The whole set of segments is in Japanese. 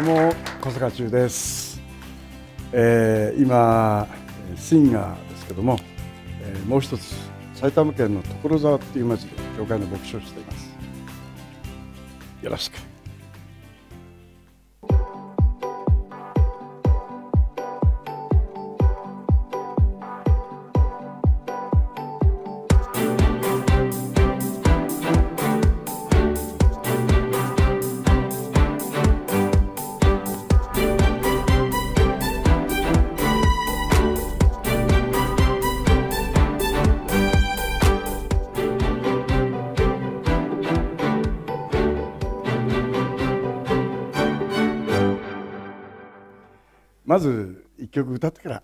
うも小坂中です、えー、今シンガーですけども、えー、もう一つ埼玉県の所沢っていう町で教会の牧師をしていますよろしくまず一曲歌ってから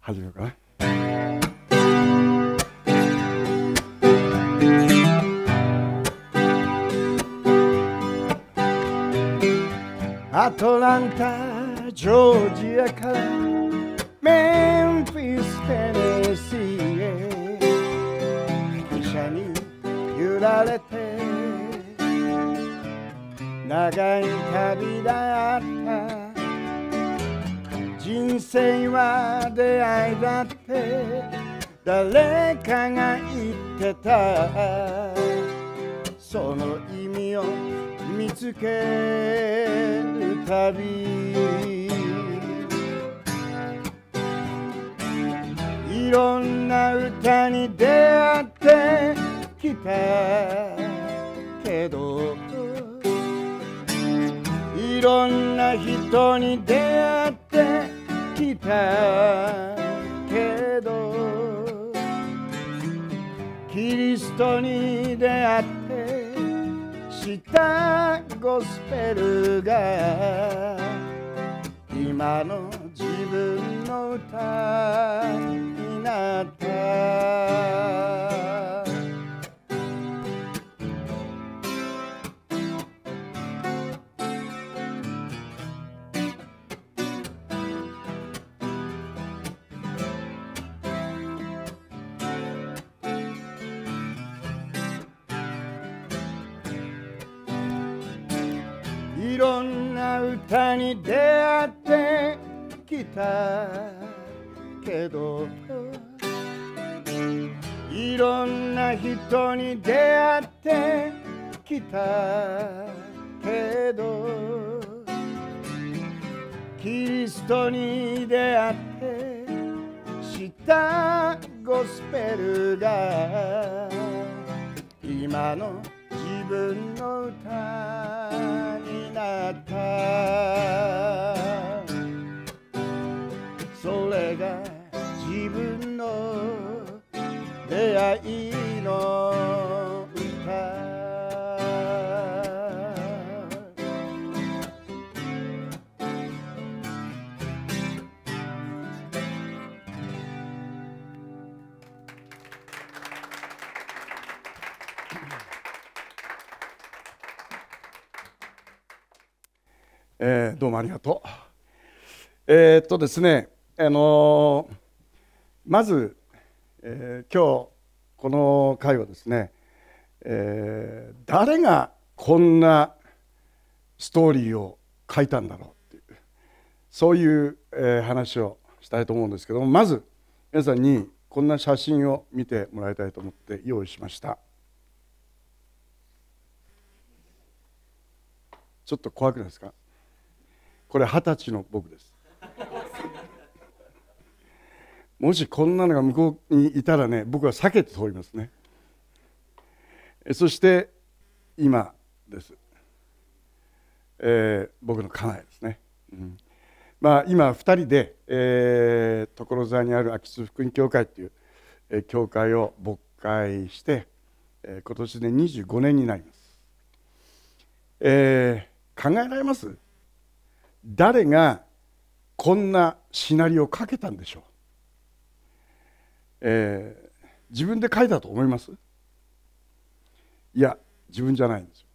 始めようかな。アトランタジョージアからメンフィステネシーへ医者に揺られて長い旅だった人生は出会いだって誰かが言ってたその意味を見つける旅いろんな歌に出会ってきたけどいろんな人に出会ってきたけどキリストに出会ってしたゴスペルが今の自分の歌になったたに出会ってきたけどいろんな人に出会ってきたけどキリストに出会って知ったゴスペルが今の自分の歌になったそれが自分の出会いえー、どうもありがとう。えー、っとですね、あのー、まず、えー、今日この会はですね、えー、誰がこんなストーリーを書いたんだろうっていうそういう、えー、話をしたいと思うんですけどもまず皆さんにこんな写真を見てもらいたいと思って用意しましたちょっと怖くないですかこれ二十歳の僕ですもしこんなのが向こうにいたらね僕は避けて通りますねそして今です、えー、僕の家内ですね、うん、まあ今2人で、えー、所沢にある秋津福音教会っていう、えー、教会を勃会して、えー、今年で25年になります、えー、考えられます誰がこんなシナリオをかけたんでしょう、えー、自分で書いたと思いますいや自分じゃないんですよ、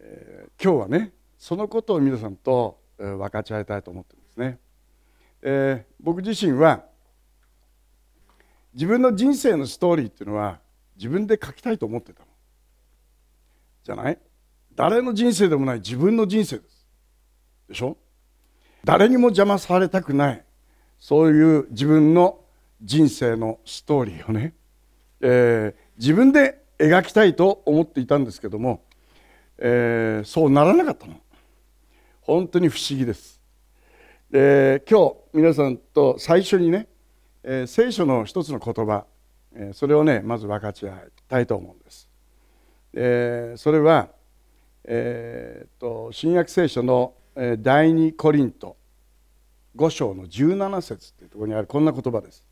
えー、今日はねそのことを皆さんと分かち合いたいと思ってるんですね、えー、僕自身は自分の人生のストーリーっていうのは自分で書きたいと思ってたのじゃない誰の人生でもない自分の人生ですでしょ誰にも邪魔されたくないそういう自分の人生のストーリーをね、えー、自分で描きたいと思っていたんですけども、えー、そうならなかったの本当に不思議ですで今日皆さんと最初にね、えー、聖書の一つの言葉、えそれをねまず分かち合いたいと思うんです、えそれは、えっと新約聖書の第2コリント5章の17節ていうところにあるこんな言葉です。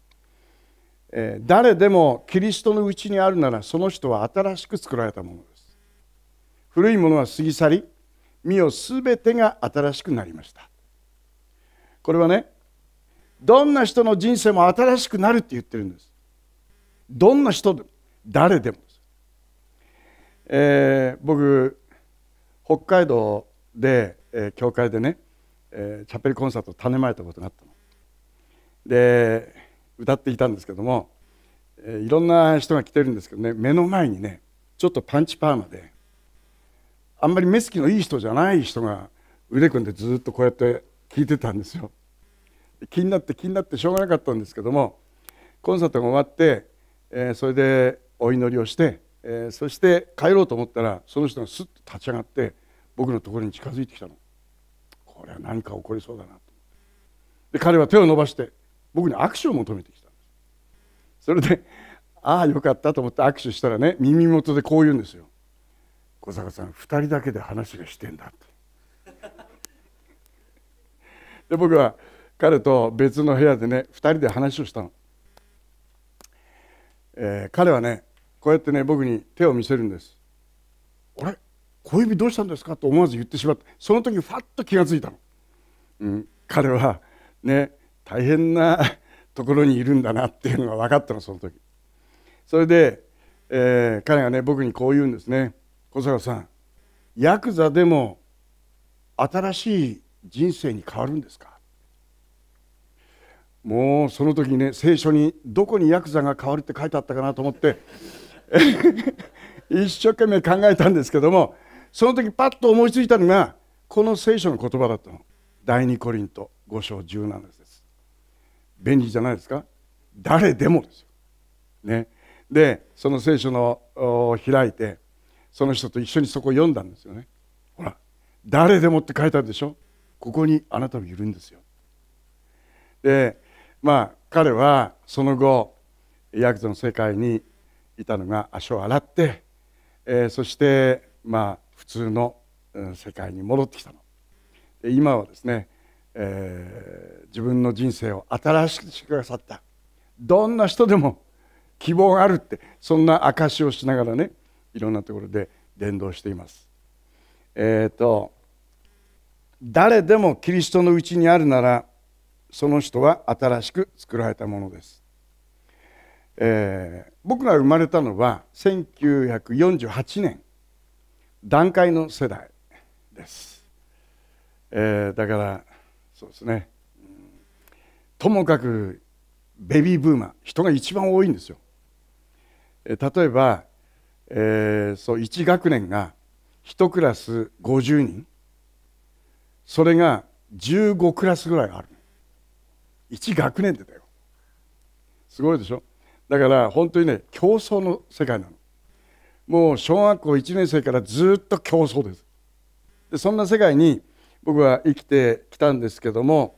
誰でもキリストのうちにあるならその人は新しく作られたものです。古いものは過ぎ去り身をすべてが新しくなりました。これはねどんな人の人生も新しくなるって言ってるんです。どんな人でも誰でもです。えー、僕北海道でえー、教会でね、えー、チャペルコンサートを種まいたことがあったの。で歌っていたんですけども、えー、いろんな人が来てるんですけどね目の前にねちょっとパンチパーマであんまり目つきのいい人じゃない人が腕組んでずっとこうやって聞いてたんですよ。気になって気になってしょうがなかったんですけどもコンサートが終わって、えー、それでお祈りをして、えー、そして帰ろうと思ったらその人がすっと立ち上がって僕のところに近づいてきたの。これは何か起こりそうだなとで彼は手を伸ばして僕に握手を求めてきたんですそれで ああよかったと思って握手したらね耳元でこう言うんですよ「小坂さん2人だけで話がしてんだ」と。で僕は彼と別の部屋でね2人で話をしたの。えー、彼はねこうやってね僕に手を見せるんです。あれ小指どうしたんですかと思わず言ってしまってその時ファッと気が付いたの、うん、彼はね大変なところにいるんだなっていうのが分かったのその時それで、えー、彼がね僕にこう言うんですね小坂さんヤクザでも新しい人生に変わるんですかもうその時ね聖書にどこにヤクザが変わるって書いてあったかなと思って 一生懸命考えたんですけどもその時パッと思いついたのがこの聖書の言葉だったの第二コリント5章17です便利じゃないですか誰でもですよ、ね、でその聖書の開いてその人と一緒にそこを読んだんですよねほら誰でもって書いてあるでしょここにあなたはいるんですよでまあ彼はその後ヤクザの世界にいたのが足を洗って、えー、そしてまあ普通の世界に戻ってきたの。で今はですね、えー、自分の人生を新しくしてくださったどんな人でも希望があるってそんな証しをしながらねいろんなところで伝道しています。えっ、ー、と誰でもキリストのうちにあるならその人は新しく作られたものです。えー、僕が生まれたのは1948年段階の世代です、えー、だからそうですねともかくベビーブーマー人が一番多いんですよ、えー、例えば、えー、そう1学年が1クラス50人それが15クラスぐらいある1学年でだよすごいでしょだから本当にね競争の世界なのもう小学校1年生からずっと競争ですでそんな世界に僕は生きてきたんですけども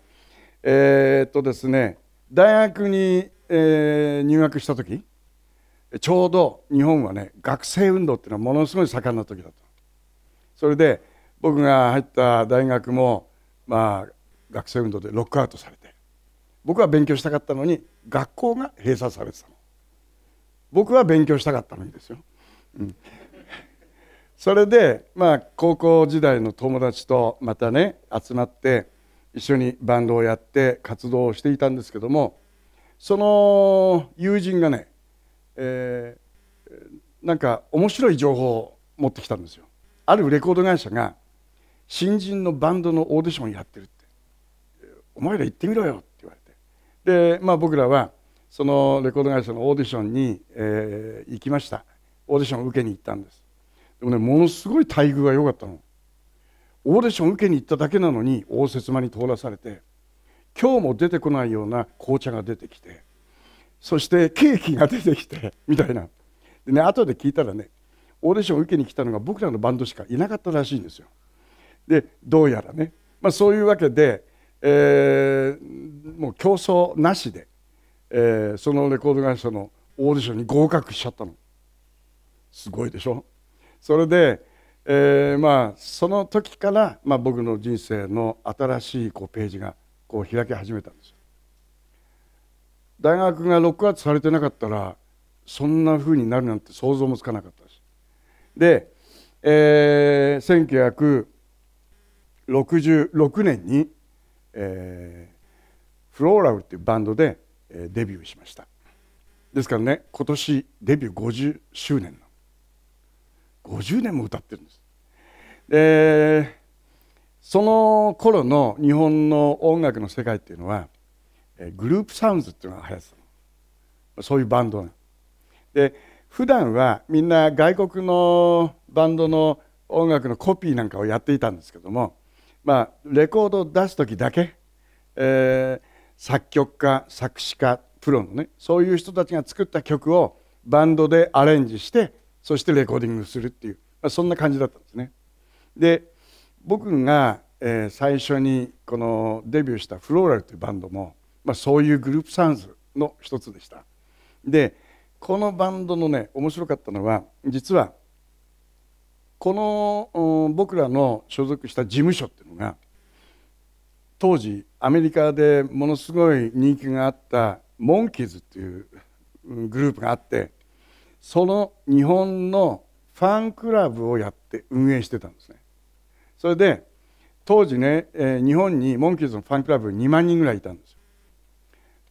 えー、っとですね大学に、えー、入学した時ちょうど日本はね学生運動っていうのはものすごい盛んな時だとそれで僕が入った大学もまあ学生運動でロックアウトされて僕は勉強したかったのに学校が閉鎖されてたの僕は勉強したかったのにですようん、それで、まあ、高校時代の友達とまたね集まって一緒にバンドをやって活動をしていたんですけどもその友人がね、えー、なんか面白い情報を持ってきたんですよ。あるレコード会社が新人のバンドのオーディションやってるって「お前ら行ってみろよ」って言われてで、まあ、僕らはそのレコード会社のオーディションに、えー、行きました。オーディションを受けに行ったんですでもねものすごい待遇が良かったのオーディション受けに行っただけなのに応接間に通らされて今日も出てこないような紅茶が出てきてそしてケーキが出てきてみたいなでね後で聞いたらねオーディションを受けに来たのが僕らのバンドしかいなかったらしいんですよでどうやらね、まあ、そういうわけで、えー、もう競争なしで、えー、そのレコード会社のオーディションに合格しちゃったのすごいでしょそれで、えー、まあその時から、まあ、僕の人生の新しいこうページがこう開き始めたんですよ。大学がロックアウトされてなかったらそんなふうになるなんて想像もつかなかったし。で、えー、1966年に、えー、フローラルっていうバンドでデビューしました。ですからね今年デビュー50周年50年も歌ってるんです。でその頃の日本の音楽の世界っていうのはグループサウンズっていうのが流行ってたそういうバンドで普段はみんな外国のバンドの音楽のコピーなんかをやっていたんですけども、まあ、レコードを出す時だけ、えー、作曲家作詞家プロのねそういう人たちが作った曲をバンドでアレンジしてそしてレコーディングするっていう、まあ、そんな感じだったんですね。で僕が、えー、最初にこのデビューしたフローラルというバンドも、まあ、そういうグループサウンズの一つでした。でこのバンドのね面白かったのは実はこの僕らの所属した事務所っていうのが当時アメリカでものすごい人気があったモンキーズっていうグループがあってその日本のファンクラブをやって運営してたんですねそれで当時ね、えー、日本にモンキーズのファンクラブ2万人ぐらいいたんですよ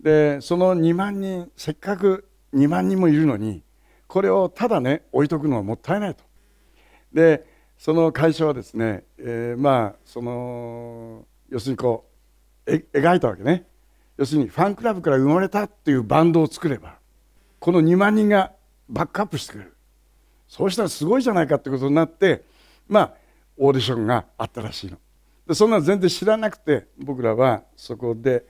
でその2万人せっかく2万人もいるのにこれをただね置いとくのはもったいないとでその会社はですね、えー、まあその要するにこう描いたわけね要するにファンクラブから生まれたっていうバンドを作ればこの2万人がバックアップしてくれるそうしたらすごいじゃないかってことになってまあオーディションがあったらしいのでそんな全然知らなくて僕らはそこで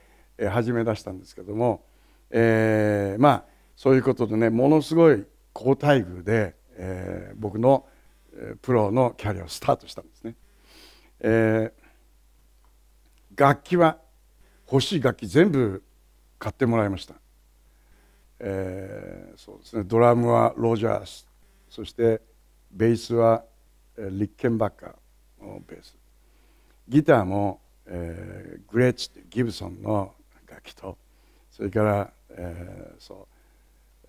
始め出したんですけども、えー、まあそういうことでねものすごい好待遇で、えー、僕のプロのキャリアをスタートしたんですね、えー、楽器は欲しい楽器全部買ってもらいましたえー、そうですね、ドラムはロジャースそしてベースはリッケンバッカーのベースギターも、えー、グレッチってギブソンの楽器とそれから、えー、そ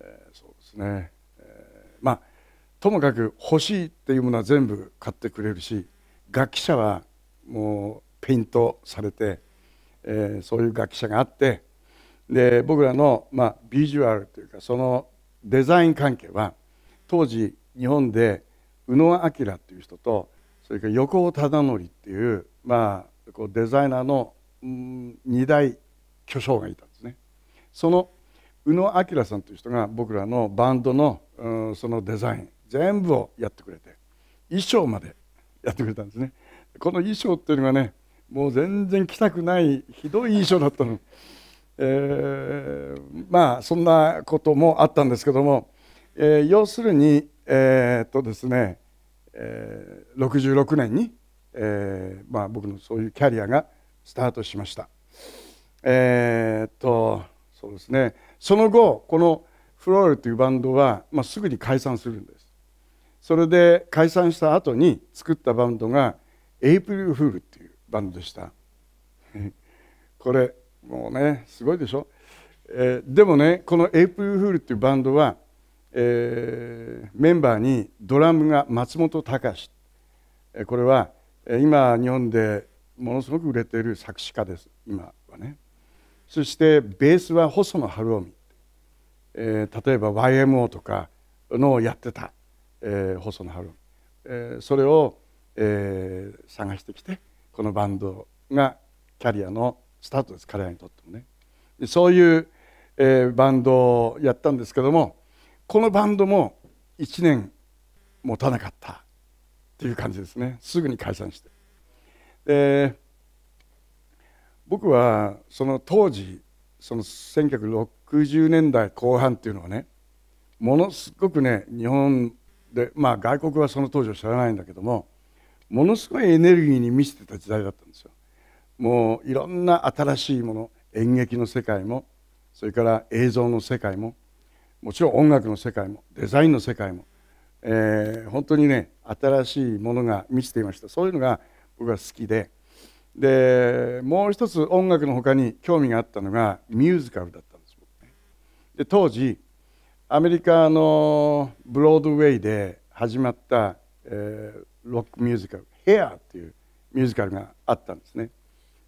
う,、えー、そうですね、えー、まあともかく欲しいっていうものは全部買ってくれるし楽器者はもうペイントされて、えー、そういう楽器者があってで僕らの、まあ、ビジュアルというかそのデザイン関係は当時日本で宇野明っていう人とそれから横尾忠則っていう,、まあ、こうデザイナーの、うん、2大巨匠がいたんですね。その宇野明さんという人が僕らのバンドの、うん、そのデザイン全部をやってくれて衣装までやってくれたんですね。この衣装っていうのがねもう全然着たくないひどい衣装だったの。えー、まあそんなこともあったんですけども、えー、要するにえー、っとですね、えー、66年に、えーまあ、僕のそういうキャリアがスタートしました。えー、っとそうですねその後このフロールというバンドは、まあ、すぐに解散するんです。それで解散した後に作ったバンドがエイプリル・フールっていうバンドでした。これもうねすごいでしょ、えー、でもねこのエイプルフールっていうバンドは、えー、メンバーにドラムが松本隆これは今日本でものすごく売れている作詞家です今はねそしてベースは細野晴臣、えー、例えば YMO とかのをやってた、えー、細野晴臣、えー、それを、えー、探してきてこのバンドがキャリアのスタートです彼らにとってもねそういう、えー、バンドをやったんですけどもこのバンドも1年持たなかったっていう感じですねすぐに解散してで僕はその当時その1960年代後半っていうのはねものすごくね日本でまあ外国はその当時を知らないんだけどもものすごいエネルギーに満ちてた時代だったんですよもういろんな新しいもの演劇の世界もそれから映像の世界ももちろん音楽の世界もデザインの世界も、えー、本当にね新しいものが満ちていましたそういうのが僕は好きででもう一つ音楽のほかに興味があったのがミュージカルだったんです、で当時アメリカのブロードウェイで始まった、えー、ロックミュージカル「ヘア」っていうミュージカルがあったんですね。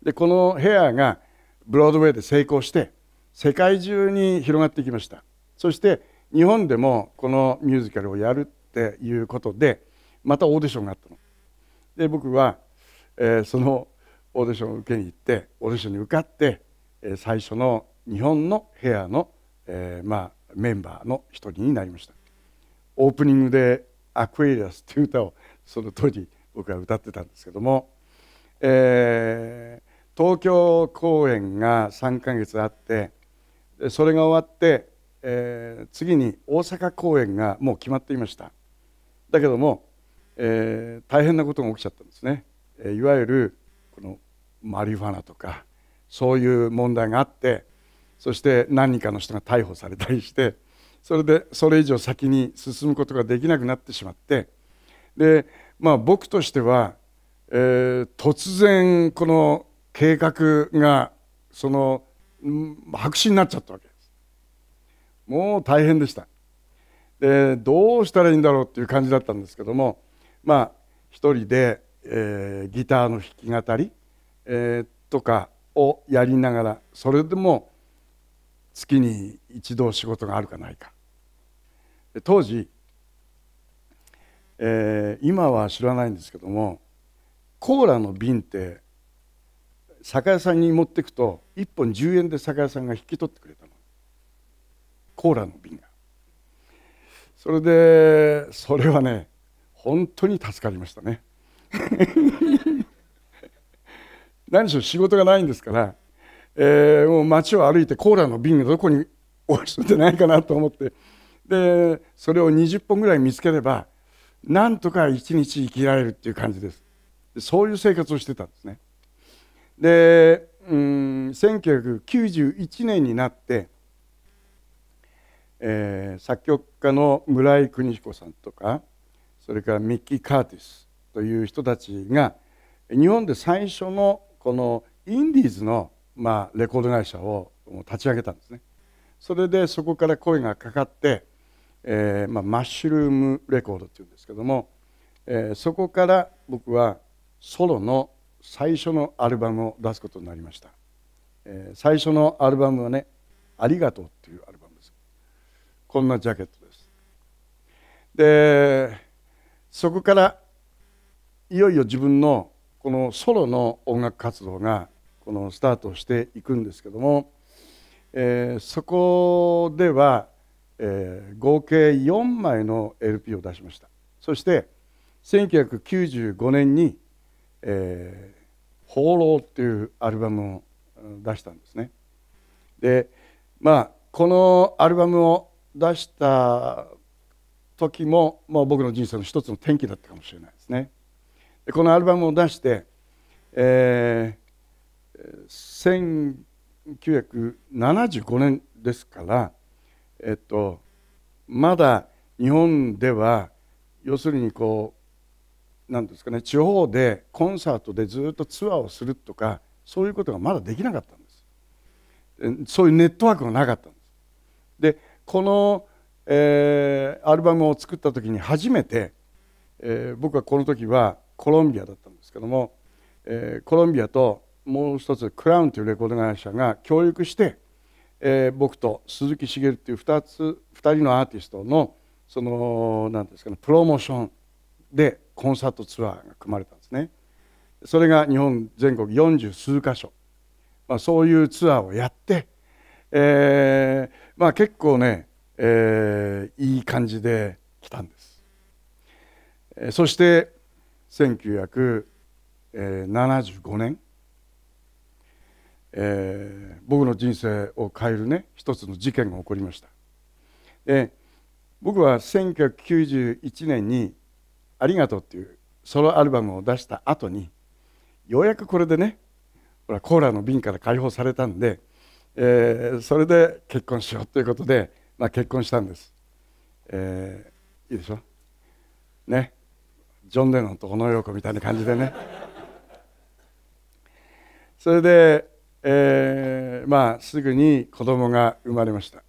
でこのヘアがブロードウェイで成功して世界中に広がってきましたそして日本でもこのミュージカルをやるっていうことでまたオーディションがあったの。で僕は、えー、そのオーディションを受けに行ってオーディションに受かって、えー、最初の日本のヘアの、えー、まあ、メンバーの一人になりましたオープニングで「アクエリアス」っていう歌をその当時僕は歌ってたんですけども、え東京公演が3ヶ月あってそれが終わって、えー、次に大阪公演がもう決まっていましただけども、えー、大変なことが起きちゃったんですね、えいわゆるこのマリファナとかそういう問題があってそして何人かの人が逮捕されたりしてそれでそれ以上先に進むことができなくなってしまってでまあ僕としては、えー、突然この計画がその白紙になっちゃったわけです。もう大変でした。でどうしたらいいんだろうっていう感じだったんですけどもまあ一人で、えー、ギターの弾き語り、えー、とかをやりながらそれでも月に一度仕事があるかないか当時、えー、今は知らないんですけどもコーラの瓶って酒屋さんに持っていくと1本10円で酒屋さんが引き取ってくれたのコーラの瓶がそれでそれはね本当に助かりましたね 何しろ仕事がないんですから、えー、もう街を歩いてコーラの瓶がどこに落ちてないかなと思ってでそれを20本ぐらい見つければなんとか一日生きられるっていう感じですそういう生活をしてたんですねでうん1991年になって、えー、作曲家の村井邦彦さんとかそれからミッキー・カーティスという人たちが日本で最初のこのインディーズの、まあ、レコード会社を立ち上げたんですね。それでそこから声がかかって、えーまあ、マッシュルームレコードっていうんですけども、えー、そこから僕はソロの最初のアルバムを出すことになりました、えー、最初のアルバムはね「ありがとう」っていうアルバムですこんなジャケットですでそこからいよいよ自分のこのソロの音楽活動がこのスタートしていくんですけども、えー、そこでは、えー、合計4枚の LP を出しましたそして1995年に、え「放浪」っていうアルバムを出したんですね。でまあこのアルバムを出した時ももう僕の人生の一つの転機だったかもしれないですね。でこのアルバムを出して、えー、1975年ですから、えっと、まだ日本では要するにこうなんですかね地方でコンサートでずっとツアーをするとかそういうことがまだできなかったんですそういうネットワークがなかったんですでこの、えー、アルバムを作った時に初めて、えー、僕はこの時はコロンビアだったんですけども、えー、コロンビアともう一つクラウンというレコード会社が協力して、えー、僕と鈴木茂っていう 2, つ2人のアーティストのその何ですかねプロモーションでコンサートツアーが組まれたんですねそれが日本全国四十数箇所、まあ、そういうツアーをやって、えーまあ、結構ね、えー、いい感じで来たんですそして1975年、えー、僕の人生を変えるね一つの事件が起こりましたで僕は1991年に「ありがとう」っていうソロアルバムを出した後にようやくこれでねほらコーラの瓶から解放されたんで、えー、それで結婚しようということで、まあ、結婚したんです、えー、いいでしょねジョン・レノンと小野う子みたいな感じでね それで、えー、まあすぐに子供が生まれました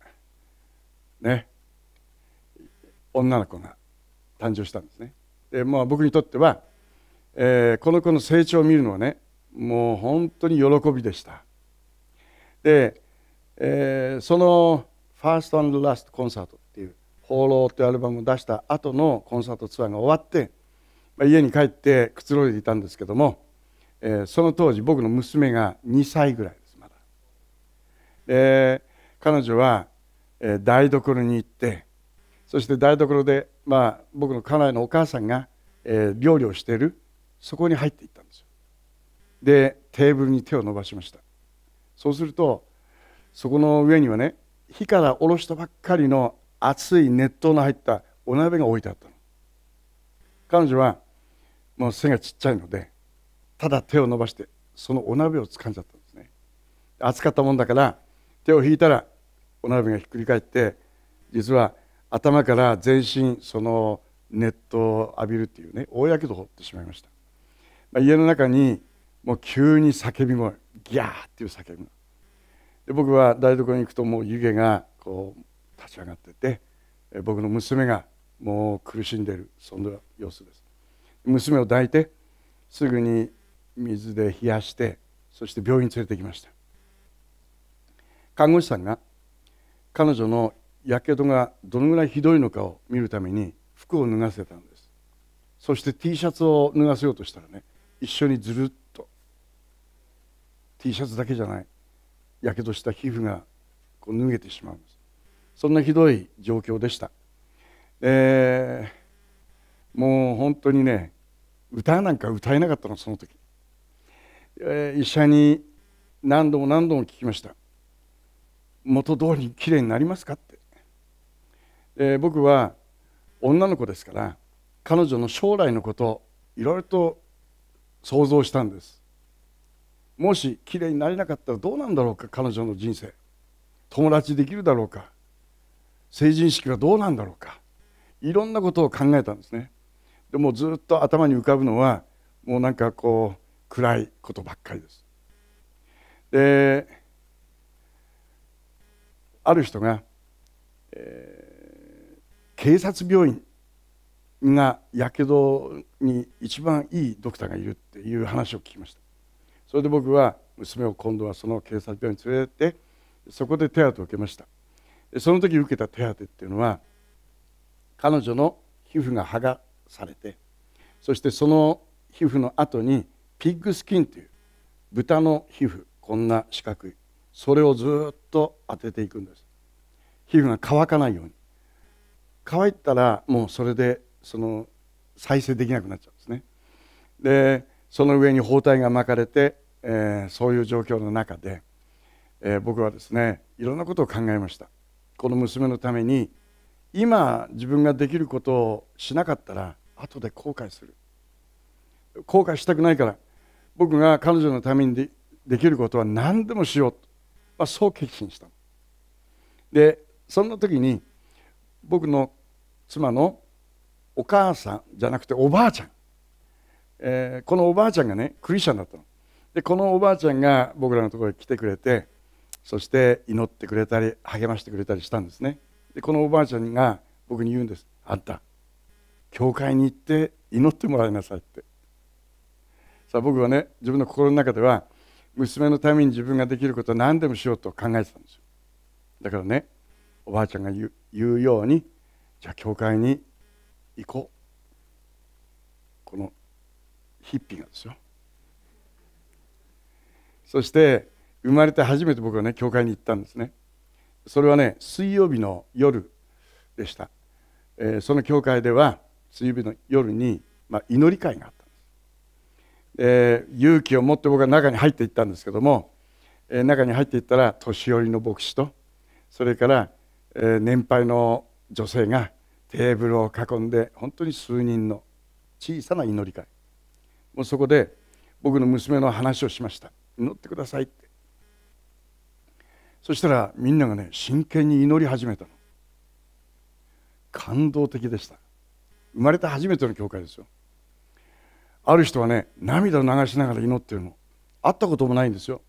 ね女の子が誕生したんですねえまあ、僕にとっては、えー、この子の成長を見るのはねもう本当に喜びでした。で、えー、その「ファーストラストコンサート」っていう「放浪」っていうアルバムを出した後のコンサートツアーが終わって、まあ、家に帰ってくつろいでいたんですけども、えー、その当時僕の娘が2歳ぐらいですまだ。で彼女は、えー、台所に行ってそして台所でまあ、僕の家内のお母さんが、えー、料理をしているそこに入っていったんですよでテーブルに手を伸ばしましたそうするとそこの上にはね火から下ろしたばっかりの熱い熱湯の入ったお鍋が置いてあったの彼女はもう背がちっちゃいのでただ手を伸ばしてそのお鍋を掴んじゃったんですね熱かったもんだから手を引いたらお鍋がひっくり返って実は頭から全身その熱湯を浴びるっていうね大やけどを負ってしまいました、まあ、家の中にもう急に叫び声ギャーっていう叫び声で僕は台所に行くともう湯気がこう立ち上がってて僕の娘がもう苦しんでるその様子です娘を抱いてすぐに水で冷やしてそして病院に連れてきました看護師さんが彼女のやけどがどのぐらいひどいのかを見るために服を脱がせたんですそして T シャツを脱がせようとしたらね一緒にずるっと T シャツだけじゃないやけどした皮膚がこう脱げてしまうんですそんなひどい状況でした、えー、もう本当にね歌なんか歌えなかったのその時、えー、医者に何度も何度も聞きました元通りにきれいになりますかえー、僕は女の子ですから彼女の将来のこといろいろと想像したんですもし綺麗になれなかったらどうなんだろうか彼女の人生友達できるだろうか成人式はどうなんだろうかいろんなことを考えたんですねでもずっと頭に浮かぶのはもうなんかこう暗いことばっかりですである人が、えー警察病院がやけどに一番いいドクターがいるっていう話を聞きましたそれで僕は娘を今度はその警察病院に連れてってそこで手当を受けましたその時受けた手当っていうのは彼女の皮膚が剥がされてそしてその皮膚の後にピッグスキンという豚の皮膚こんな四角いそれをずっと当てていくんです皮膚が乾かないように乾いたらもうそれでその再生できなくなっちゃうんですね。でその上に包帯が巻かれて、えー、そういう状況の中で、えー、僕はですねいろんなことを考えましたこの娘のために今自分ができることをしなかったら後で後悔する後悔したくないから僕が彼女のためにでできることは何でもしようと、まあ、そう決心したでそんな時に僕の妻のお母さんじゃなくておばあちゃん、えー、このおばあちゃんがねクリスチャンだったのでこのおばあちゃんが僕らのところへ来てくれてそして祈ってくれたり励ましてくれたりしたんですねでこのおばあちゃんが僕に言うんです「あんた教会に行って祈ってもらいなさい」ってさあ僕はね自分の心の中では娘のために自分ができることは何でもしようと考えてたんですよだからねおばあちゃんが言うようにじゃあ教会に行こうこのヒッピーがですよそして生まれて初めて僕はね教会に行ったんですねそれはね水曜日の夜でした、えー、その教会では水曜日の夜に、まあ、祈り会があったんです、えー、勇気を持って僕は中に入っていったんですけども、えー、中に入っていったら年寄りの牧師とそれから、え年配の女性がテーブルを囲んで本当に数人の小さな祈り会もうそこで僕の娘の話をしました祈ってくださいってそしたらみんながね真剣に祈り始めたの感動的でした生まれて初めての教会ですよある人はね涙を流しながら祈ってるの会ったこともないんですよ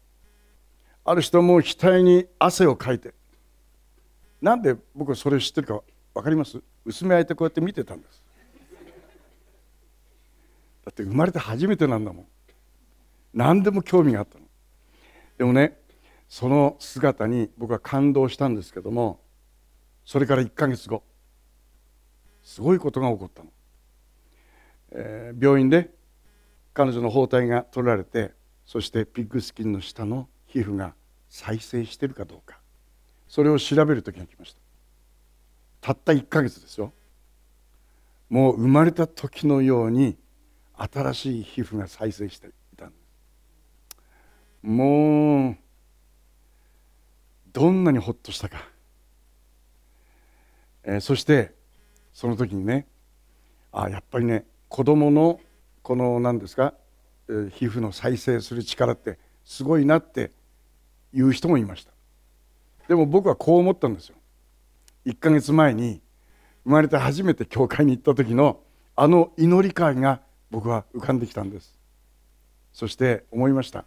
ある人はもう額に汗をかいてなんで僕はそれを知ってるか分かります薄め開いてこうやって見てたんですだって生まれて初めてなんだもん何でも興味があったのでもねその姿に僕は感動したんですけどもそれから1ヶ月後すごいことが起こったの、えー、病院で彼女の包帯が取られてそしてピッグスキンの下の皮膚が再生してるかどうかそれを調べる時が来ましたたった1ヶ月ですよもう生まれた時のように新しい皮膚が再生していたんですもうどんなにほっとしたか、えー、そしてその時にねあやっぱりね子どものこの何ですか、えー、皮膚の再生する力ってすごいなっていう人もいましたでも僕はこう思ったんですよ1ヶ月前に生まれて初めて教会に行った時のあの祈り会が僕は浮かんできたんですそして思いました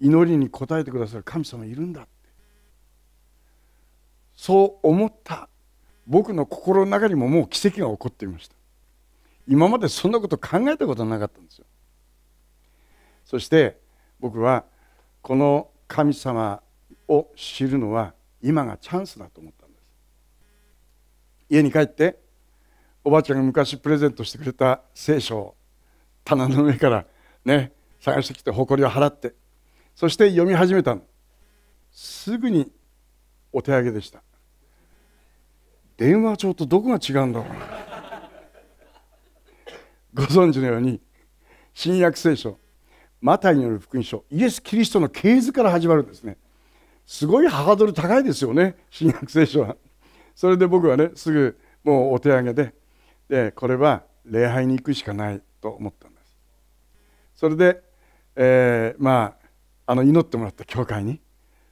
祈りに応えてくださる神様いるんだってそう思った僕の心の中にももう奇跡が起こっていました今までそんなこと考えたことなかったんですよそして僕はこの神様を知るのは今がチャンスだと思ったんです家に帰っておばあちゃんが昔プレゼントしてくれた聖書を棚の上からね探してきて誇りを払ってそして読み始めたのすぐにお手上げでした電話帳とどこが違うんだろうご存知のように新約聖書マタイによる福音書イエス・キリストの系図から始まるんですねすごいハードル高いですよね新約聖書は。それで僕はねすぐもうお手上げででこれは礼拝に行くしかないと思ったんです。それで、えー、まああの祈ってもらった教会に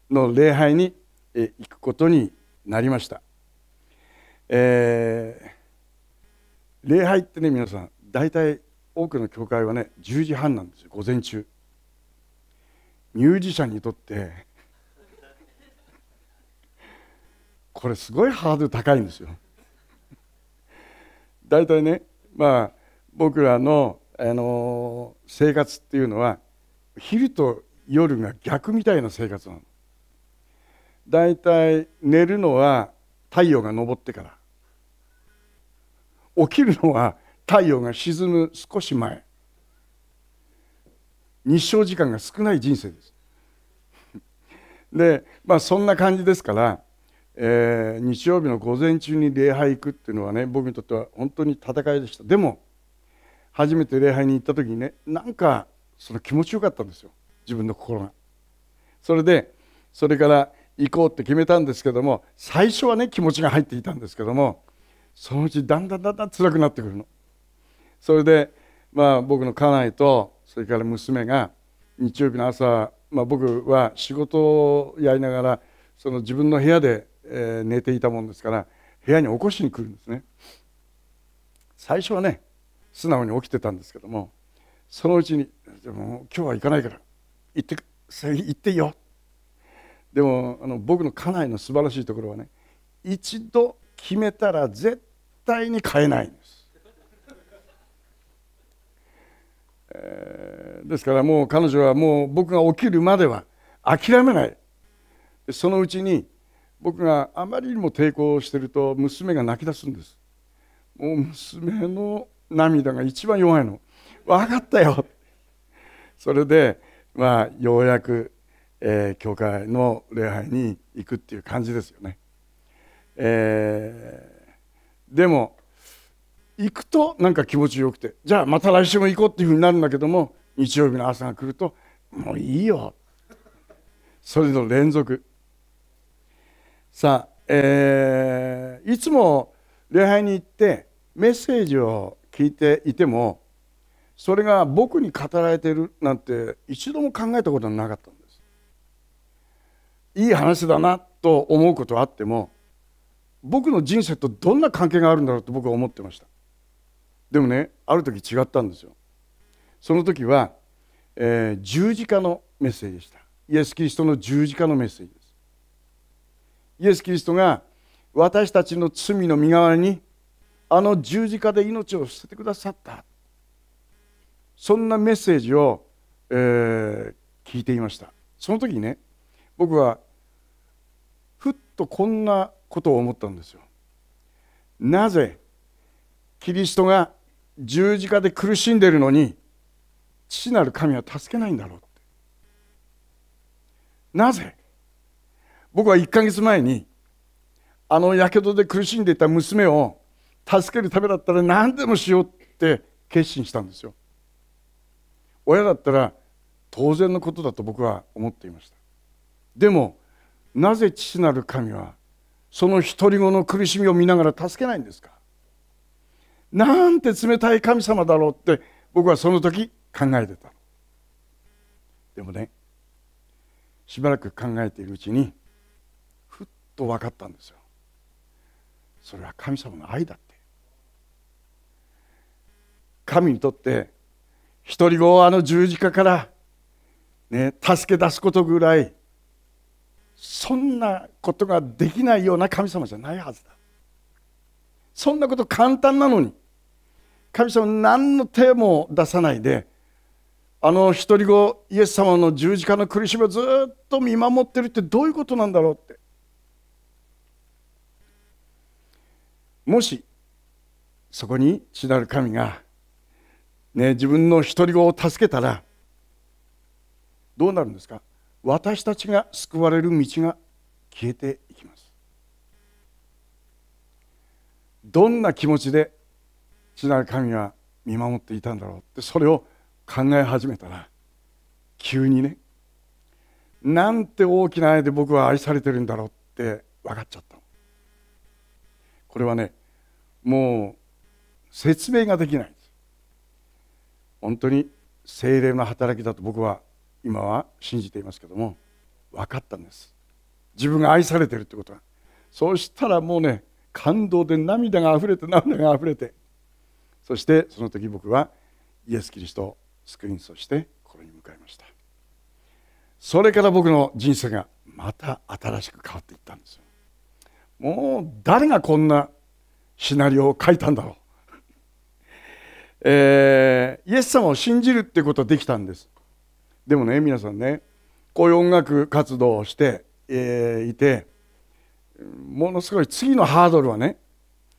の礼拝に行くことになりました。えー、礼拝ってね皆さん大体多くの教会はね10時半なんですよ午前中。ミュージシャンにとってこれすごいハードル高いんですよ。大体ね、まあ、僕らの、あのー、生活っていうのは昼と夜が逆みたいな生活なの。大体寝るのは太陽が昇ってから起きるのは太陽が沈む少し前日照時間が少ない人生です。でまあそんな感じですからえー、日曜日の午前中に礼拝行くっていうのはね僕にとっては本当に戦いでしたでも初めて礼拝に行った時にねなんかその気持ちよかったんですよ自分の心がそれでそれから行こうって決めたんですけども最初はね気持ちが入っていたんですけどもそのうちだんだんだんだん辛くなってくるのそれでまあ僕の家内とそれから娘が日曜日の朝、まあ、僕は仕事をやりながらその自分の部屋でえー、寝ていたもんですから部屋に起こしに来るんですね最初はね素直に起きてたんですけどもそのうちに「でも今日は行かないから行って行っていいよ」でもあの僕の家内の素晴らしいところはね一度決めたら絶対に変えないんです、えですからもう彼女はもう僕が起きるまでは諦めないそのうちに僕があまりにも抵抗してると娘が泣き出すんですもう娘の涙が一番弱いの分かったよそれでまあようやく、えー、教会の礼拝に行くっていう感じですよね、えー、でも行くとなんか気持ちよくてじゃあまた来週も行こうっていうふうになるんだけども日曜日の朝が来るともういいよそれの連続さあ、えー、いつも礼拝に行ってメッセージを聞いていてもそれが僕に語られているなんて一度も考えたことはなかったんですいい話だなと思うことはあっても僕の人生とどんな関係があるんだろうと僕は思ってましたでもねある時違ったんですよその時は、えー、十字架のメッセージでしたイエス・キリストの十字架のメッセージですイエス・キリストが私たちの罪の身代わりにあの十字架で命を捨ててくださったそんなメッセージを、えー、聞いていましたその時にね僕はふっとこんなことを思ったんですよなぜキリストが十字架で苦しんでいるのに父なる神は助けないんだろうってなぜ僕は1ヶ月前にあのやけどで苦しんでいた娘を助けるためだったら何でもしようって決心したんですよ親だったら当然のことだと僕は思っていましたでもなぜ父なる神はその独り子の苦しみを見ながら助けないんですかなんて冷たい神様だろうって僕はその時考えてたでもねしばらく考えているうちにと分かったんですよそれは神様の愛だって神にとって独り子をあの十字架からね助け出すことぐらいそんなことができないような神様じゃないはずだそんなこと簡単なのに神様何の手も出さないであの独り子イエス様の十字架の苦しみをずっと見守ってるってどういうことなんだろうってもしそこに血なる神が、ね、自分の独り子を助けたらどうなるんですか私たちが救われる道が消えていきますどんな気持ちで血なる神は見守っていたんだろうってそれを考え始めたら急にねなんて大きな愛で僕は愛されてるんだろうって分かっちゃったこれはねもう説明ができない本当に精霊の働きだと僕は今は信じていますけども分かったんです自分が愛されてるってことはそうしたらもうね感動で涙があふれて涙があふれてそしてその時僕はイエス・キリストを救いそしてこれに向かいましたそれから僕の人生がまた新しく変わっていったんですよもう誰がこんなシナリオを書いたんだろう、えー、イエス様を信じるってことはできたんですでもね皆さんねこういう音楽活動をして、えー、いてものすごい次のハードルはね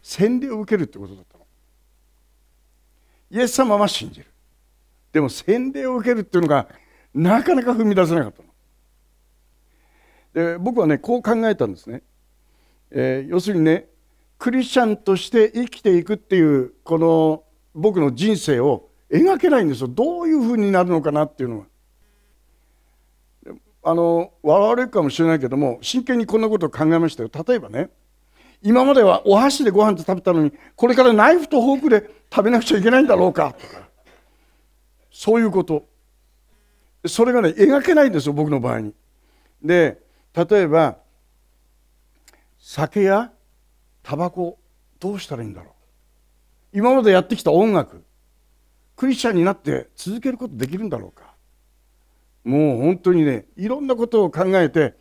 洗礼を受けるってことだったのイエス様は信じるでも洗礼を受けるっていうのがなかなか踏み出せなかったので僕はねこう考えたんですねえー、要するにねクリスチャンとして生きていくっていうこの僕の人生を描けないんですよどういうふうになるのかなっていうのは。あの笑われるかもしれないけども真剣にこんなことを考えましたよ例えばね今まではお箸でご飯と食べたのにこれからナイフとフォークで食べなくちゃいけないんだろうかとかそういうことそれがね描けないんですよ僕の場合に。で例えば酒やタバコどうしたらいいんだろう今までやってきた音楽クリスチャンになって続けることできるんだろうかもう本当にねいろんなことを考えて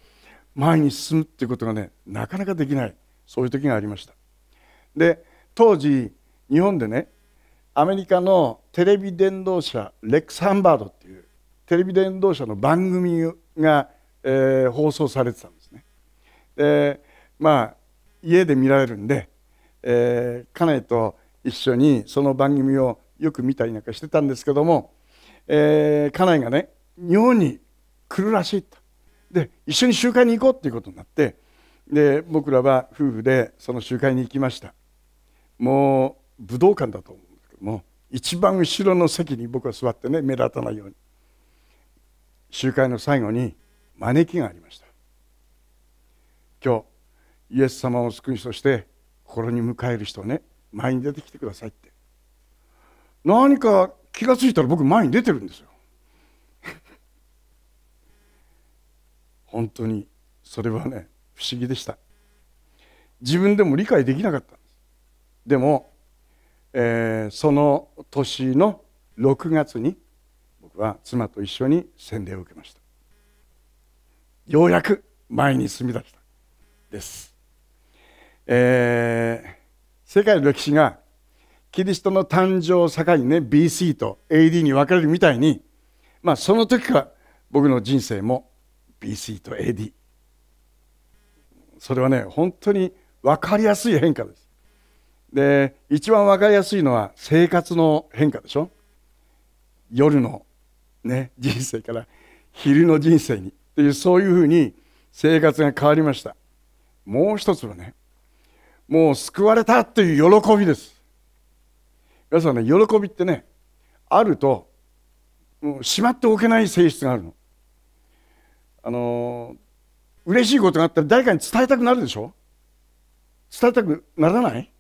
前に進むっていうことがねなかなかできないそういう時がありましたで当時日本でねアメリカのテレビ電動車レックス・ハンバードっていうテレビ電動車の番組が、えー、放送されてたんですねでまあ、家で見られるんで、えー、家内と一緒にその番組をよく見たりなんかしてたんですけども、えー、家内がね日本に来るらしいとで一緒に集会に行こうっていうことになってで僕らは夫婦でその集会に行きましたもう武道館だと思うんですけども一番後ろの席に僕は座ってね目立たないように集会の最後に招きがありました今日イエス様を救い主として心に迎える人ね前に出てきてくださいって何か気が付いたら僕前に出てるんですよ 本当にそれはね不思議でした自分でも理解できなかったんですでも、えー、その年の6月に僕は妻と一緒に洗礼を受けましたようやく前に進み出したですえー、世界の歴史がキリストの誕生を境にね BC と AD に分かれるみたいに、まあ、その時から僕の人生も BC と AD それはね本当に分かりやすい変化ですで一番分かりやすいのは生活の変化でしょ夜の、ね、人生から昼の人生にというそういうふうに生活が変わりましたもう一つはねもう救われたという喜びです皆さんね喜びってねあるともうしまっておけない性質があるのあの嬉しいことがあったら誰かに伝えたくなるでしょ伝えたくならない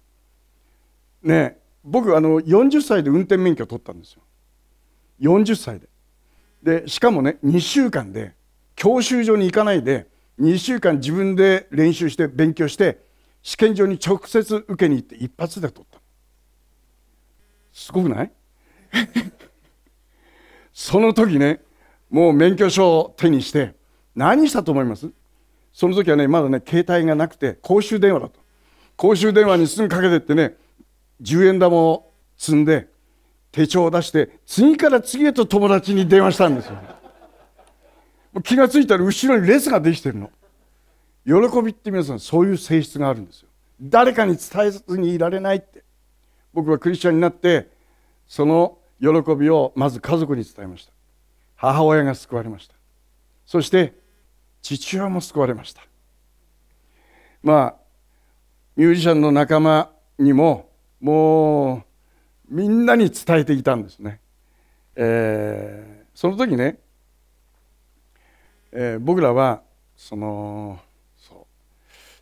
ね僕あの40歳で運転免許取ったんですよ40歳ででしかもね2週間で教習所に行かないで2週間自分で練習して勉強して試験場に直接受けに行って一発で取ったすごくない その時ねもう免許証を手にして何したと思いますその時はねまだね携帯がなくて公衆電話だと公衆電話にすぐかけてってね10円玉を積んで手帳を出して次から次へと友達に電話したんですよ気が付いたら後ろに列ができてるの喜びって皆さんそういう性質があるんですよ誰かに伝えずにいられないって僕はクリスチャンになってその喜びをまず家族に伝えました母親が救われましたそして父親も救われましたまあミュージシャンの仲間にももうみんなに伝えていたんですね、えー、その時ね、えー、僕らはその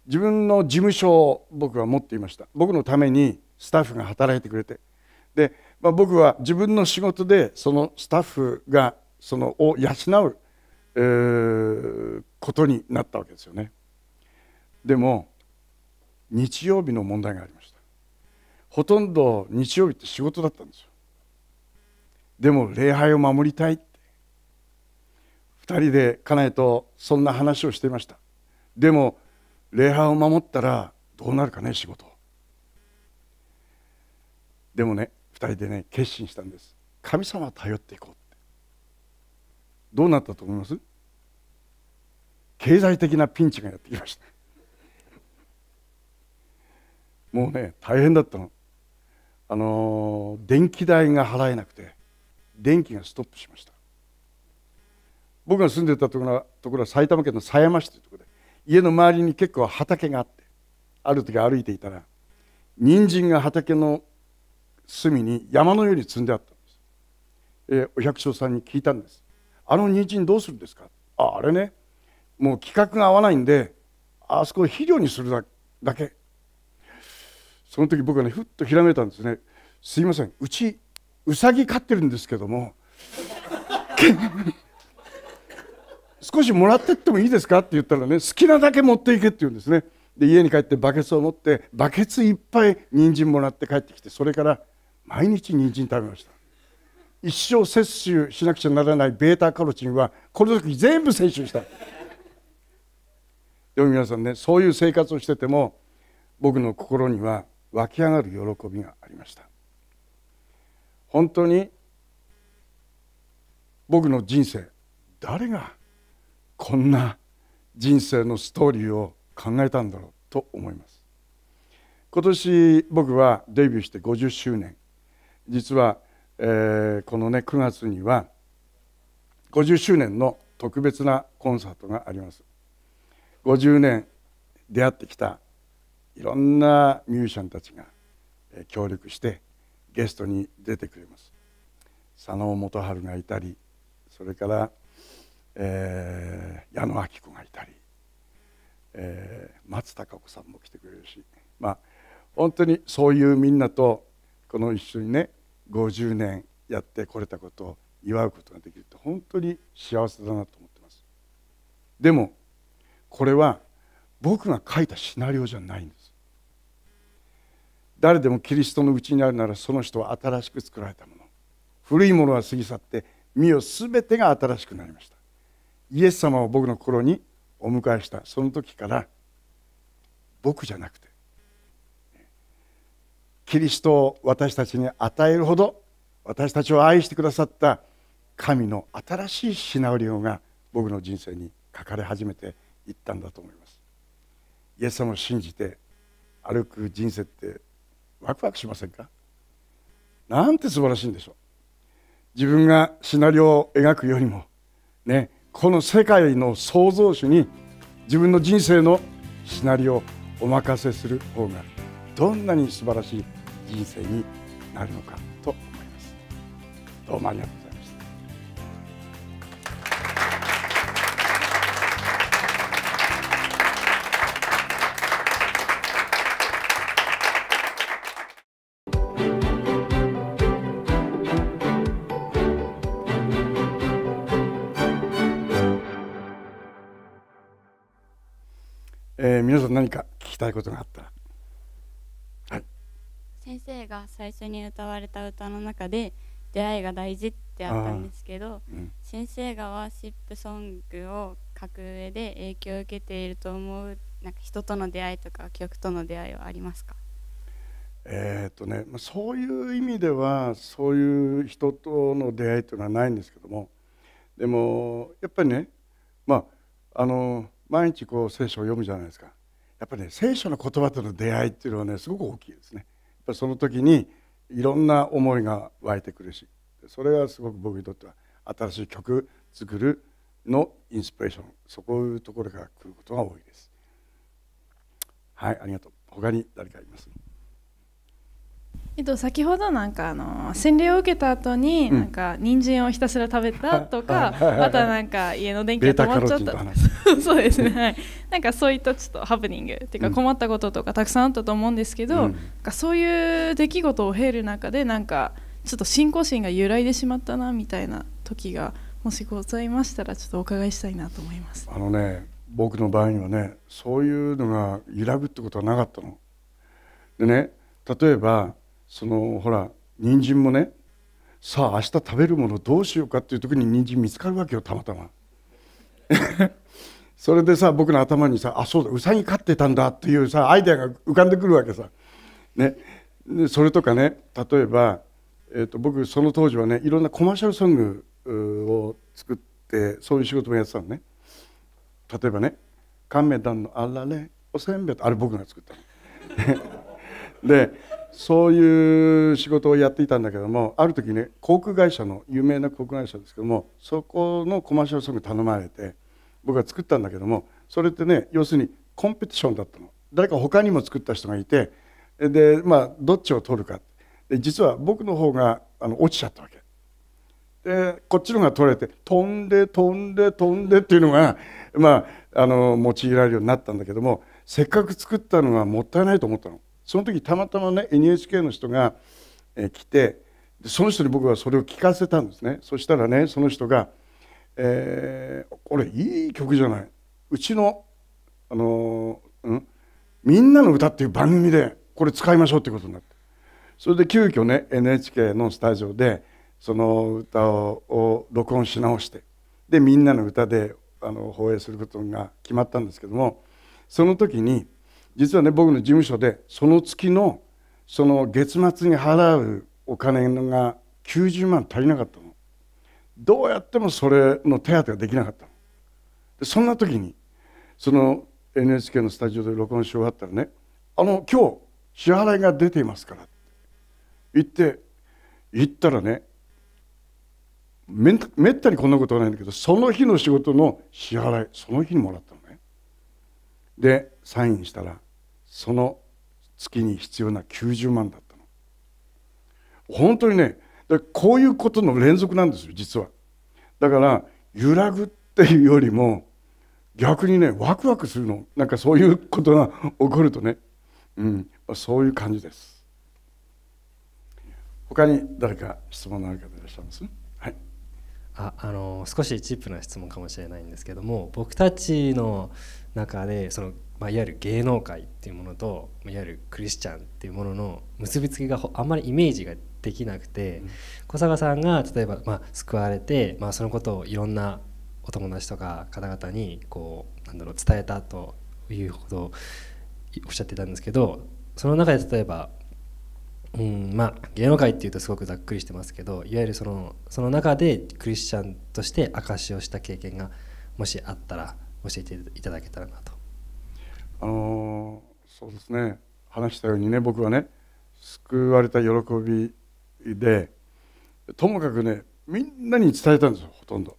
自分の事務所を僕は持っていました僕のためにスタッフが働いてくれてで、まあ、僕は自分の仕事でそのスタッフがそのを養う、えー、ことになったわけですよねでも日曜日の問題がありましたほとんど日曜日って仕事だったんですよでも礼拝を守りたいって2人で家内とそんな話をしていましたでも礼拝を守ったらどうなるかね仕事でもね2人でね決心したんです神様を頼っていこうってどうなったと思います経済的なピンチがやってきましたもうね大変だったのあの電気代が払えなくて電気がストップしました僕が住んでたところはところは埼玉県の狭山市というと家の周りに結構畑があってある時歩いていたら人参が畑の隅に山のように積んであったんです、えー、お百姓さんに聞いたんです「あの人参どうするんですか?」ああれねもう規格が合わないんであそこ肥料にするだだけその時僕はねふっとひらめいたんですねすいませんうちうさぎ飼ってるんですけども少しもらってってもいいですかって言ったらね好きなだけ持っていけって言うんですねで家に帰ってバケツを持ってバケツいっぱい人参もらって帰ってきてそれから毎日人参食べました一生摂取しなくちゃならないベータカロチンはこの時全部摂取したでも皆さんねそういう生活をしてても僕の心には湧き上がる喜びがありました本当に僕の人生誰がこんな人生のストーリーを考えたんだろうと思います今年僕はデビューして50周年実は、えー、このね9月には50周年の特別なコンサートがあります50年出会ってきたいろんなミュージシャンたちが協力してゲストに出てくれます佐野元春がいたりそれからえー、矢野明子がいたり、えー、松たか子さんも来てくれるし、まあ、本当にそういうみんなとこの一緒にね50年やってこれたことを祝うことができるって本当に幸せだなと思ってます。でもこれは僕が書いたシナリオじゃないんです。誰でもキリストのうちにあるならその人は新しく作られたもの古いものは過ぎ去って身を全てが新しくなりました。イエス様を僕の心にお迎えしたその時から僕じゃなくてキリストを私たちに与えるほど私たちを愛してくださった神の新しいシナリオが僕の人生に書かれ始めていったんだと思います。イエス様を信じて歩く人生ってワクワクしませんかなんて素晴らしいんでしょう。自分がシナリオを描くよりもねこの世界の創造主に自分の人生のシナリオをお任せする方がどんなに素晴らしい人生になるのかと思います。どうもありがとうー、皆さん何か聞きたいことがあったら、はい、先生が最初に歌われた歌の中で「出会いが大事」ってあったんですけど、うん、先生がワーシップソングを書く上で影響を受けていると思うなんか人との出会いとか曲との出会いはありますかえー、っとね、まそういう意味ではそういう人との出会いというのはないんですけどもでもやっぱりねまああの毎日こう聖書を読むじゃないですかやっぱりね聖書の言葉との出会いっていうのはねすごく大きいですねやっぱその時にいろんな思いが湧いてくるしそれはすごく僕にとっては新しい曲作るのインスピレーションそこいうところから来ることが多いですはいありがとう他に誰かいますえっと、先ほどなんかあの洗礼を受けた後になんか人参をひたすら食べたとか、またなんか家の電気が止まっちゃったとか そうですね、い、なんかそういったちょっとハプニングっていうか困ったこととかたくさんあったと思うんですけど、ん、そういう出来事を経る中でなんかちょっと信仰心が揺らいでしまったなみたいな時がもしございましたらちょっとお伺いしたいなと思います。あのね僕の場合にはねそういうのが揺らぐってことはなかったの。でね例えばそのほら人参もねさあ明日食べるものどうしようかっていう時に人参見つかるわけよたまたま それでさ僕の頭にさあそうだうさぎ飼ってたんだっていうさアイデアが浮かんでくるわけさねそれとかね例えば、えーと、僕その当時はねいろんなコマーシャルソングを作ってそういう仕事もやってたのね例えばね「カメのあられおせんべい」あれ僕が作ったの。でそういう仕事をやっていたんだけどもある時ね航空会社の有名な航空会社ですけどもそこのコマーシャルソング頼まれて僕が作ったんだけどもそれってね要するにコンペティションだったの誰か他にも作った人がいてでまあどっちを取るかで実は僕の方があの落ちちゃったわけでこっちの方が取れて飛んで飛んで飛んでっていうのがまああの用いられるようになったんだけどもせっかく作ったのがもったいないと思ったの。その時たまたまね NHK の人が来てでその人に僕はそれを聞かせたんですねそしたらねその人が「えー、これいい曲じゃないうちの、あのうん、みんなの歌っていう番組でこれ使いましょう」ってことになってそれで急遽ね NHK のスタジオでその歌を録音し直してでみんなの歌であの放映することが決まったんですけどもその時に実はね僕の事務所でその月のその月末に払うお金が90万足りなかったのどうやってもそれの手当てができなかったのでそんな時にその NHK のスタジオで録音し終わったらね「あの今日支払いが出ていますから」言って行ったらねめったにこんなことはないんだけどその日の仕事の支払いその日にもらったのねでサインしたらその月に必要な90万だったの本当にねこういうことの連続なんですよ実はだから揺らぐっていうよりも逆にねワクワクするのなんかそういうことが 起こるとね、うん、そういう感じです他に誰か質問のある方いらっしゃいますはいああの少しチップな質問かもしれないんですけども僕たちの中でそのまあ、いわゆる芸能界っていうものと、まあ、いわゆるクリスチャンっていうものの結びつきがあんまりイメージができなくて、うん、小坂さんが例えば、まあ、救われて、まあ、そのことをいろんなお友達とか方々にこうなんだろう伝えたということをおっしゃってたんですけどその中で例えば、うんまあ、芸能界っていうとすごくざっくりしてますけどいわゆるそのその中でクリスチャンとして証しをした経験がもしあったら教えていただけたらなとあのそうですね話したようにね僕はね救われた喜びでともかくねみんなに伝えたんですよほとんど。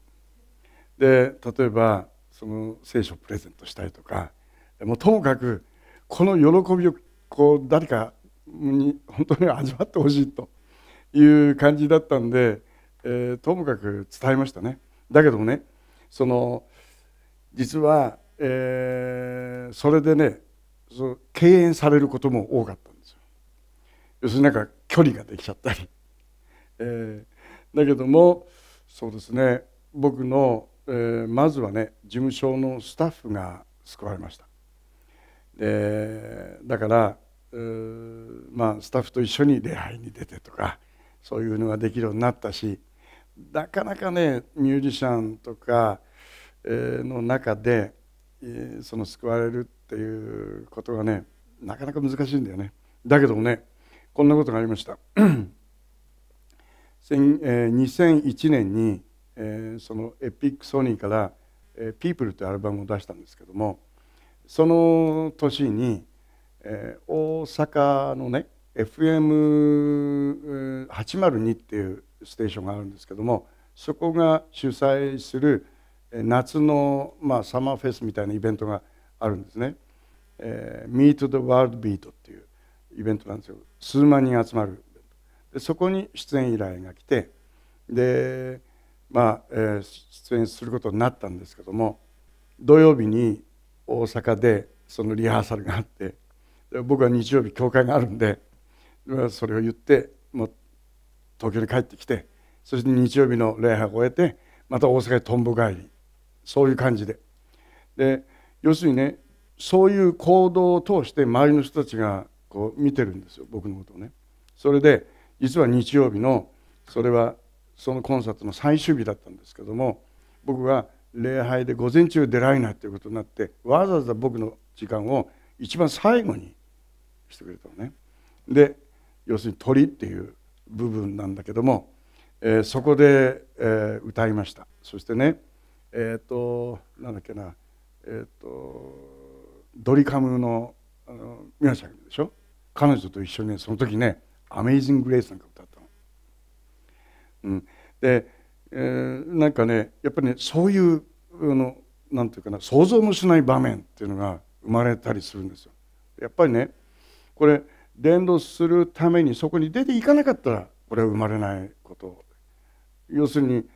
で例えばその聖書をプレゼントしたいとかもうともかくこの喜びをこう誰かに本当に味わってほしいという感じだったんで、えー、ともかく伝えましたね。だけどもねその実はえー、それでねその敬遠されることも多かったんですよ。要するになんか距離ができちゃったり、えー、だけどもそうですね僕の、えー、まずはね事務所のスタッフが救われました。でだから、えー、まあ、スタッフと一緒に礼拝に出てとかそういうのができるようになったしなかなかねミュージシャンとかの中でその救われるっていうことがねなかなか難しいんだよねだけどもねこんなことがありました2001年 に、えー、そのエピックソニーから「えー、p e o p l ってアルバムを出したんですけどもその年に、えー、大阪のね FM802 っていうステーションがあるんですけどもそこが主催する夏の、まあ、サマーフェスみたいなイベントがあるんですね「えー、Meet the World Beat」っていうイベントなんですよ数万人集まるでそこに出演依頼が来てでまあ、えー、出演することになったんですけども土曜日に大阪でそのリハーサルがあって僕は日曜日教会があるんでそれを言ってもう東京に帰ってきてそして日曜日の礼拝を終えてまた大阪へとんぼ帰りそういう感じでで要するにねそういう行動を通して周りの人たちがこう見てるんですよ僕のことをねそれで実は日曜日のそれはそのコンサートの最終日だったんですけども僕が礼拝で午前中出られないということになってわざわざ僕の時間を一番最後にしてくれたのねで要するに鳥っていう部分なんだけども、えー、そこで、えー、歌いましたそしてねえっ、ー、となんだっけなえっ、ー、とドリカムのあの宮崎でしょ彼女と一緒に、その時ね「アメイジング・レイス」なんか歌ったの。うん、で、えー、なんかねやっぱりねそういうあのなんていうかな想像もしない場面っていうのが生まれたりするんですよ。やっぱりねこれ伝道するためにそこに出ていかなかったらこれは生まれないこと要するに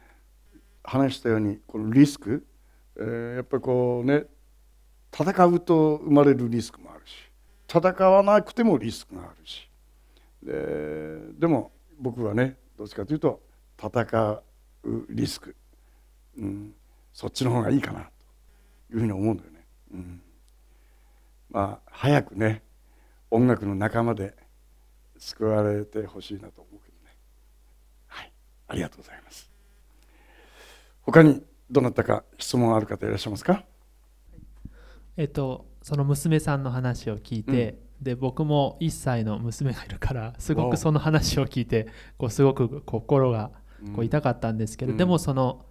話したようにこのリスク、えー、やっぱりこうね戦うと生まれるリスクもあるし戦わなくてもリスクがあるしででも僕はねどっちかというと戦うリスク、うん、そっちの方がいいかなというふうに思うんだよね。うん、まあ早くね音楽の仲間で救われてほしいなと思うけどね。はい、ありがとうございます。他にどなたか質問ある方いらっしゃいますかえっとその娘さんの話を聞いて、うん、で僕も1歳の娘がいるから すごくその話を聞いてこうすごく心がこう痛かったんですけど、うん、でもその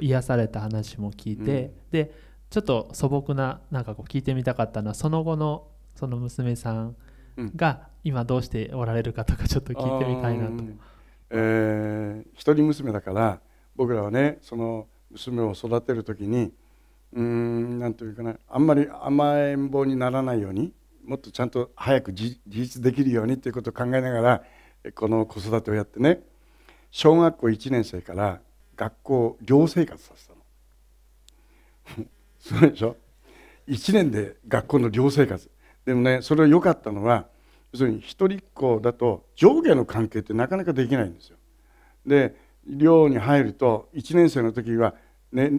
癒された話も聞いて、うん、でちょっと素朴ななんかこう聞いてみたかったのはその後のその娘さんが今どうしておられるかとかちょっと聞いてみたいなと。えー、一人娘だから僕らはねその娘を育てる時にうん何ていうかなあんまり甘えん坊にならないようにもっとちゃんと早く自立できるようにということを考えながらこの子育てをやってね小学校1年生から学校寮生活させたの そうでしょ1年で学校の寮生活でもねそれは良かったのは要するに一人っ子だと上下の関係ってなかなかできないんですよで寮に入ると1年生の時は、ね、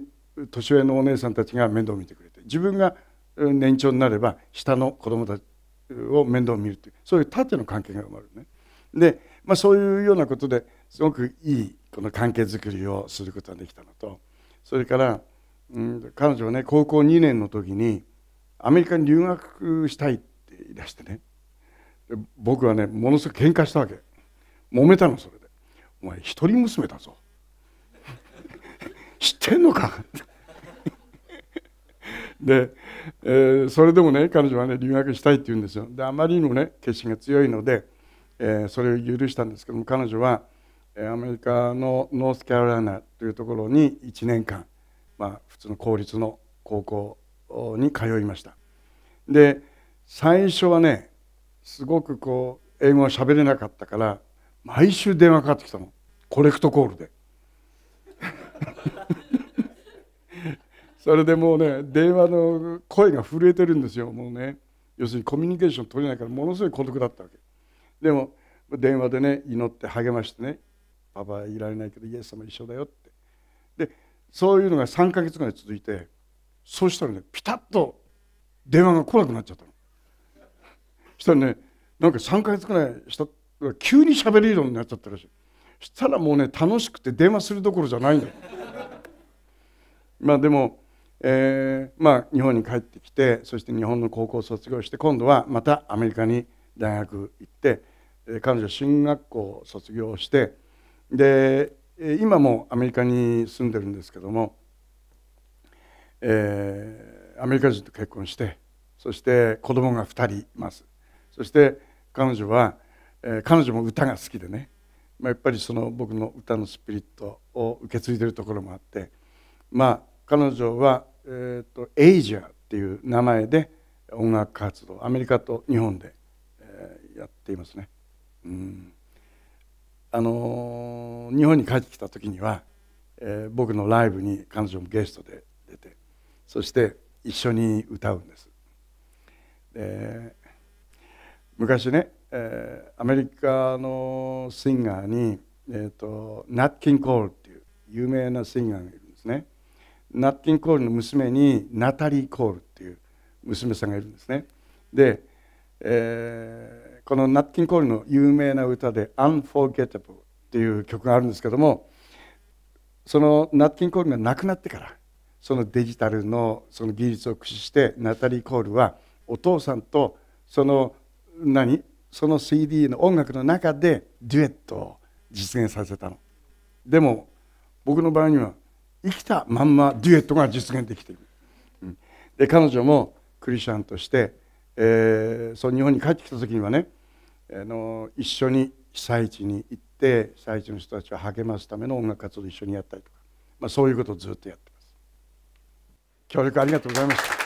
年上のお姉さんたちが面倒を見てくれて自分が年長になれば下の子供たちを面倒を見るというそういう縦の関係が生まれるね。で、まあ、そういうようなことですごくいいこの関係づくりをすることができたのとそれから、うん、彼女はね高校2年の時にアメリカに留学したいって言い出してね僕はねものすごく喧嘩したわけ揉めたのそれで。お前一人娘だぞ 知ってんのか で、えー、それでもね彼女はね留学したいって言うんですよであまりにもね決心が強いので、えー、それを許したんですけども彼女はアメリカのノースカロライナというところに1年間、まあ、普通の公立の高校に通いましたで最初はねすごくこう英語は喋れなかったから毎週電話かかってきたのコレクトコールでそれでもうね電話の声が震えてるんですよもうね要するにコミュニケーション取れないからものすごい孤独だったわけでも電話でね祈って励ましてね「パパはいられないけどイエス様一緒だよ」ってでそういうのが3ヶ月ぐらい続いてそうしたらねピタッと電話が来なくなっちゃったのそしたらねなんか3ヶ月ぐらいした急に喋れるようになっちゃったらしいしたらもうね楽しくて電話するどころじゃないんまあでも、えー、まあ、日本に帰ってきてそして日本の高校を卒業して今度はまたアメリカに大学行って、え彼女進学校を卒業してで今もアメリカに住んでるんですけども、えー、アメリカ人と結婚してそして子供が2人いますそして彼女はえー、彼女も歌が好きでね、まあ、やっぱりその僕の歌のスピリットを受け継いでるところもあってまあ彼女は、えーと、エイジアっていう名前で音楽活動アメリカと日本で、えー、やっていますね。うんあのー、日本に帰ってきた時には、えー、僕のライブに彼女もゲストで出てそして一緒に歌うんです。で昔ねえー、アメリカのシンガーに、えーと、ナッキン・コールっていう有名なシンガーがいるんですねナッキン・コールの娘にナタリー・コールっていう娘さんがいるんですねで、えー、このナッキン・コールの有名な歌で「Unforgettable」っていう曲があるんですけどもそのナッキン・コールが亡くなってからそのデジタルのその技術を駆使してナタリー・コールはお父さんとその何その CD の音楽の中でデュエットを実現させたのでも僕の場合には生きたまんまデュエットが実現できている、うん、で彼女もクリスチャンとして、えー、その日本に帰ってきた時にはね、えー、の一緒に被災地に行って被災地の人たちを励ますための音楽活動を一緒にやったりとか、まあ、そういうことをずっとやってます協力ありがとうございました